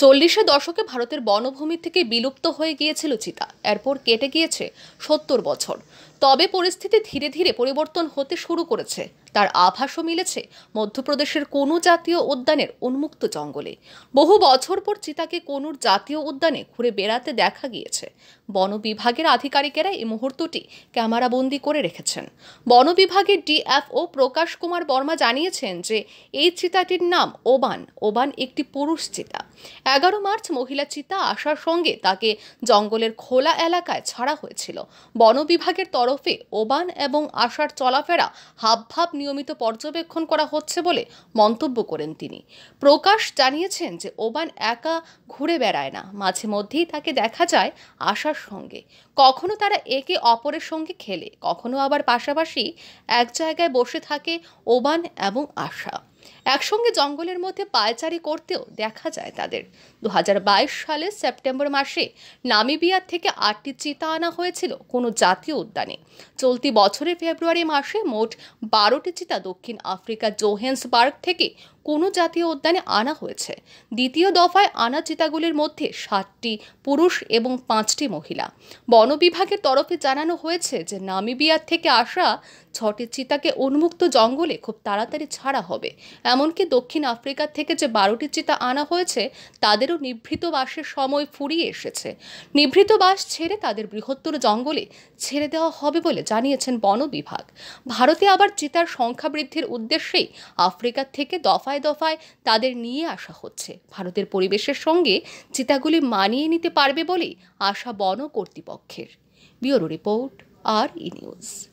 চল্লিশের দশকে ভারতের বনভূমি থেকে বিলুপ্ত হয়ে গিয়েছিল চিতা এরপর কেটে গিয়েছে সত্তর বছর তবে পরিস্থিতি ধীরে ধীরে পরিবর্তন হতে শুরু করেছে তার আভাসও মিলেছে মধ্যপ্রদেশের কোনো জাতীয় উদ্যানের উন্মুক্ত জঙ্গলে বহু বছর পর চিতাকে কোনুর জাতীয় উদ্যানে ঘুরে বেড়াতে দেখা গিয়েছে বন বিভাগের আধিকারিকেরা এই মুহূর্তটি ক্যামেরাবন্দি করে রেখেছেন বন বিভাগের ডিএফও প্রকাশ কুমার বর্মা জানিয়েছেন যে এই চিতাটির নাম ওবান ওবান একটি পুরুষ চিতা এগারো মার্চ মহিলা চিতা আসার সঙ্গে তাকে জঙ্গলের খোলা এলাকায় ছাড়া হয়েছিল বন বিভাগের তরফে ওবান এবং আশার চলাফেরা হাবভাব নিয়মিত পর্যবেক্ষণ করা হচ্ছে বলে মন্তব্য করেন তিনি প্রকাশ জানিয়েছেন যে ওবান একা ঘুরে বেড়ায় না মাঝে মধ্যেই তাকে দেখা যায় আশার সঙ্গে কখনো তারা একে অপরের সঙ্গে খেলে কখনো আবার পাশাপাশি এক জায়গায় বসে থাকে ওবান এবং আশা একসঙ্গে জঙ্গলের মধ্যে পায়চারি করতেও দেখা যায় তাদের দু সালে সেপ্টেম্বর মাসে নামিবিয়ার থেকে আটটি চিতা আনা হয়েছিল কোনো জাতীয় উদ্যানে চলতি বছরের ফেব্রুয়ারি মাসে মোট বারোটি চিতা দক্ষিণ আফ্রিকা জোহেন্সবার্গ থেকে কোনো জাতীয় উদ্যানে আনা হয়েছে দ্বিতীয় দফায় আনা চিতাগুলির মধ্যে সাতটি পুরুষ এবং পাঁচটি মহিলা বন বিভাগের তরফে জানানো হয়েছে যে নামিবিয়ার থেকে আসা ছটি চিতাকে উন্মুক্ত জঙ্গলে খুব তাড়াতাড়ি ছাড়া হবে এমনকি দক্ষিণ আফ্রিকা থেকে যে বারোটি চিতা আনা হয়েছে তাদেরও নিভৃত বাসের সময় ফুরিয়ে এসেছে নিভৃত বাস ছেড়ে তাদের বৃহত্তর জঙ্গলে ছেড়ে দেওয়া হবে বলে জানিয়েছেন বন বিভাগ ভারতে আবার চিতার সংখ্যা বৃদ্ধির উদ্দেশ্যেই আফ্রিকা থেকে দফা দফায় দফায় তাদের নিয়ে আসা হচ্ছে ভারতের পরিবেশের সঙ্গে চিতাগুলি মানিয়ে নিতে পারবে বলে আশা বন কর্তৃপক্ষের ব্যুরো রিপোর্ট আর ই নিউজ